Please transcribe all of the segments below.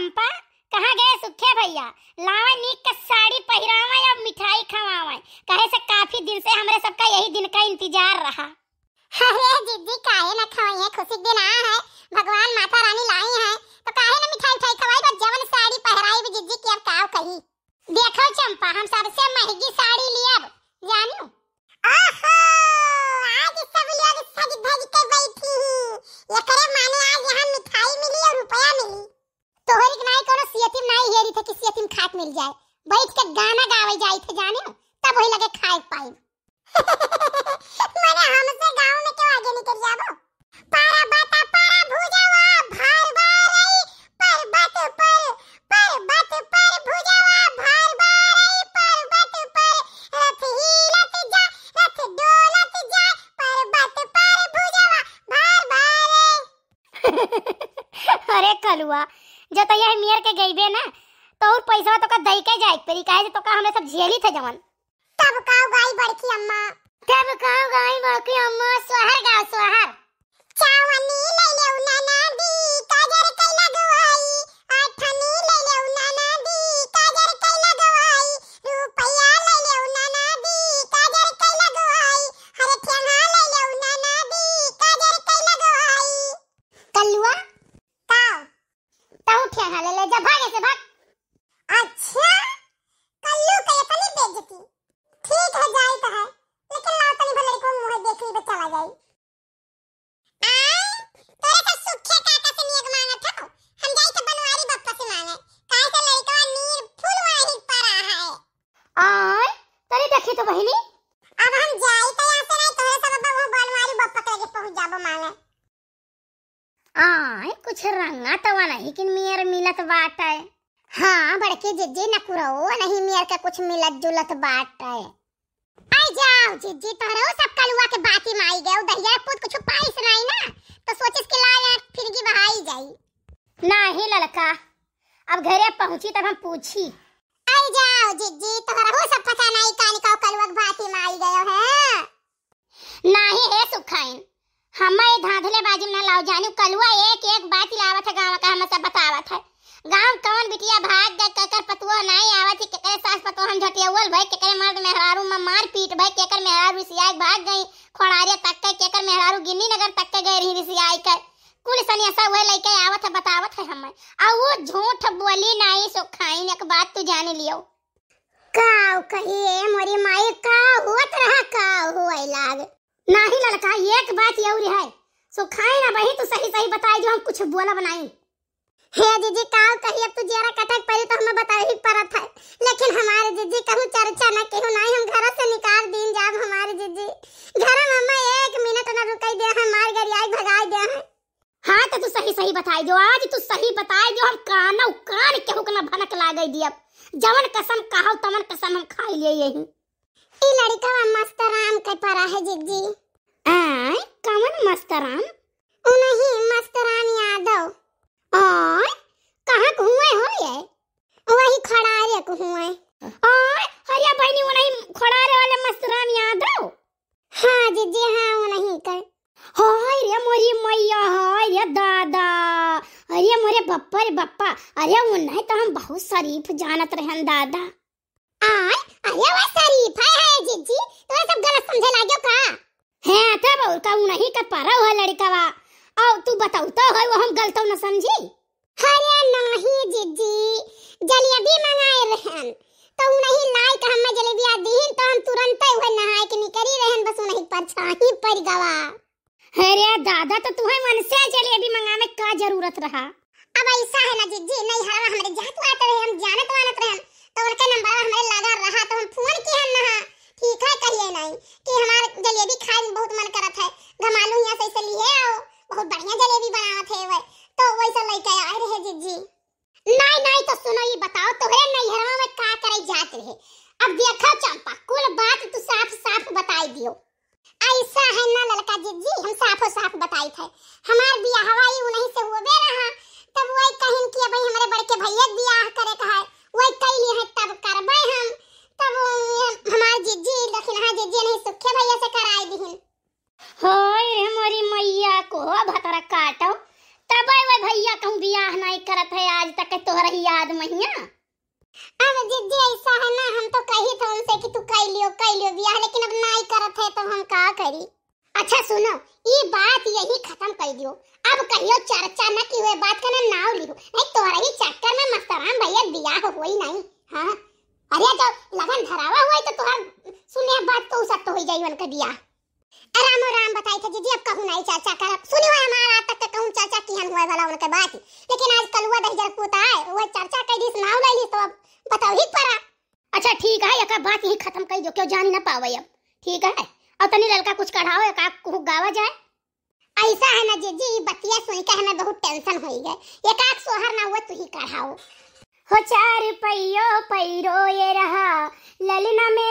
चंपा कहाँ गए सुखे भैया लावा नीक का साड़ी पहरावा या मिठाई खवावा कहे से काफी दिन से हमरे सबका यही दिन का इंतजार रहा अरे हाँ, दीदी काहे ना खवाइए खुशी दिन आ है भगवान माता थे किसी सेतिम खात मिल जाए बैठ के गाना गावे जाए थे जाने तब वही लगे खाए पाए मैंने हमसे गांव में क्यों आगे निकल जाबो पारा बाता पारा भुजावा भाल बारई पर्वत पर पर्वत पर भुजावा भाल बारई पर्वत पर रथ ही हिलत जा रथ डोलत जा पर पर्वत पर भुजावा भाल बारई अरे कलुआ जो तो जतैया मियर के गईबे ना तोर पैसा तो का दई के जाए पेरी काहे तो का हमरे सब झेली थे जवन तब का गाय बड़की अम्मा तब का गाय बड़की अम्मा सोहर बहिनी अब हम जाई त तो यहां से नहीं तोरे सब बाबू बप पकड़ के पहुंच जाबो माने आय कुछ रंगा तवा नहीं किन मियर मिलत बाट है हाँ बड़के जिज्जी न कुरो नहीं मियर के कुछ मिलत जुलत बाट है आ जाओ जिज्जी तोरो सब कलुआ के बाती में आई गए दहिया पुत कुछ पाइस नहीं ना तो सोचिस के ला यार फिर की बहाई जाई नहीं ललका अब घरे पहुंची तब हम पूछी आ जाओ जिज्जी और जानू कलुआ एक एक बात लावत है गांव का हम सब बतावत है गांव कौन बिटिया भाग गए केकर पतुआ नहीं थी केकर सास पतुआ हम झटियवल भाई केकर मर्द मेहरारू में मार पीट भाई केकर मेहरारू रिसियाई भाग गई खोड़ारिया तक के केकर मेहरारू गिन्नी नगर तक के गए रही रिसियाई के कुल सनी ऐसा वह लेके आवत है बतावत है हमें आ वो झूठ बोली नहीं सो खाई एक बात तू जान लियो का कही ए मोरी माई का होत रहा का होई लाग नहीं ललका एक बात यौरी है सो खाए ना भाई तो सही सही बताए जो हम कुछ बोला बनाई हे जीजी काव कही अब तू तो जरा कटक पहले तो हमें बता ही परत था लेकिन हमारे जीजी कहूँ चर्चा न कहो नहीं हम घर से निकाल दिन जाब हमारे जीजी घर मम्मा एक मिनट ना रुकई दे हम मार गरियाई भगा दे हैं हाँ तो तू सही सही बताई जो आज तू सही बताई जो हम काना कान केहू कना भनक ला गई दी अब जवन कसम कहो तमन कसम हम खा लिए यही ई लड़का मस्त राम के परा है जिग जी आई कवन मस्तराम ओ नहीं मस्तराम यादव और कहाँ घूमे हो ये वही खड़ारे को हुए आय हरिया बहनी वो नहीं खड़ारे वाले मस्तराम यादव हाँ जी जी हाँ वो नहीं कर हाय रे मोरी मैया हाय रे दादा अरे मोरे बप्पा रे बप्पा अरे उन्हें तो हम बहुत शरीफ जानत रहन दादा आय अरे वो शरीफ है, है जीजी तो सब गलत समझे लाग्यो का हैं हाँ, आते बहु का उ नहीं कर पा रहा हो लड़कावा आओ तू बताओ तो है वो हम गलतो न समझी अरे नहीं जीजी जलेबी मंगाए रहन तो उ नहीं लाए का हम जलेबी आ दीहन तो हम तुरंत ही वह नहाए के निकरी रहन बस उ नहीं पर छाही पड़ गवा अरे दादा तो तू है मन से जलेबी मंगाने का जरूरत रहा अब ऐसा है ना जीजी नहीं हरवा हमरे जात आते रहे हम जानत वानत रहन तो उनके नंबर हमारे लगा रहा तो हम फोन की ना बनाई कि हमार जलेबी खाए में बहुत मन करत है घमालू यहाँ से ऐसे लिए आओ बहुत बढ़िया जलेबी बनावत है वे तो वैसा लेके आए रहे जीजी नहीं नहीं तो सुनो ये बताओ तोहरे नैहरवा में का करे जात रहे अब देखो चंपा कुल बात तू साफ साफ बताई दियो ऐसा है ना ललका जी हम साफ साफ बताई थे हमार बियाहवा ही नहीं ओहो भतरा काटो तब वे भैया कहूँ बियाह नहीं करत है आज तक तोहर ही याद महिया अब जिद्दी ऐसा है ना हम तो कही था उनसे कि तू कह लियो कह लियो बियाह लेकिन अब नहीं करत है तो हम का करी अच्छा सुनो ये बात यही खत्म कर दियो अब कहियो चर्चा ना की हुए बात का ना नाव लियो नहीं तोहरा ही चक्कर में मस्तराम भैया बियाह होई नहीं हां अरे तो लगन धरावा हुआ तो तोहर सुने बात तो उसत हो जाई उनका बियाह आराम आराम बताई थे जी अब कहूं नहीं चाचा कर सुनी हुआ हमारा तक का कहूं चाचा की हम हुआ भला उनके बात लेकिन आज कल हुआ दही जर पोता है वो चर्चा कर दिस नाव ले ली तो अब बताओ ही पड़ा अच्छा ठीक है एक बात ही खत्म कर दो क्यों जानी ना पावे अब ठीक है अब तनी ललका कुछ कढ़ाओ एक कुछ गावा जाए ऐसा है ना जीजी जी बतिया सुन के हमें बहुत टेंशन हो गई एक आख सोहर ना हुआ तू ही कढ़ाओ हो चार पैयो पैरो ये रहा ललिना में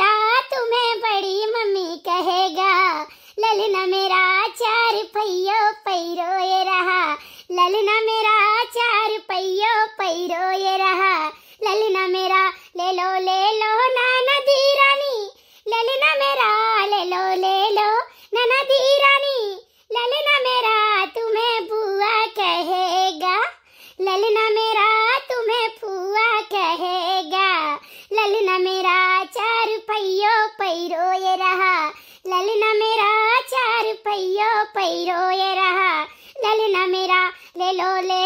मेरा तुम्हें बड़ी मम्मी कहेगा ललना मेरा चार पहियो पैरो ये रहा ललना मेरा चार पहियो पैरो ये रहा कोई रोए रहा ललना मेरा ले लो ले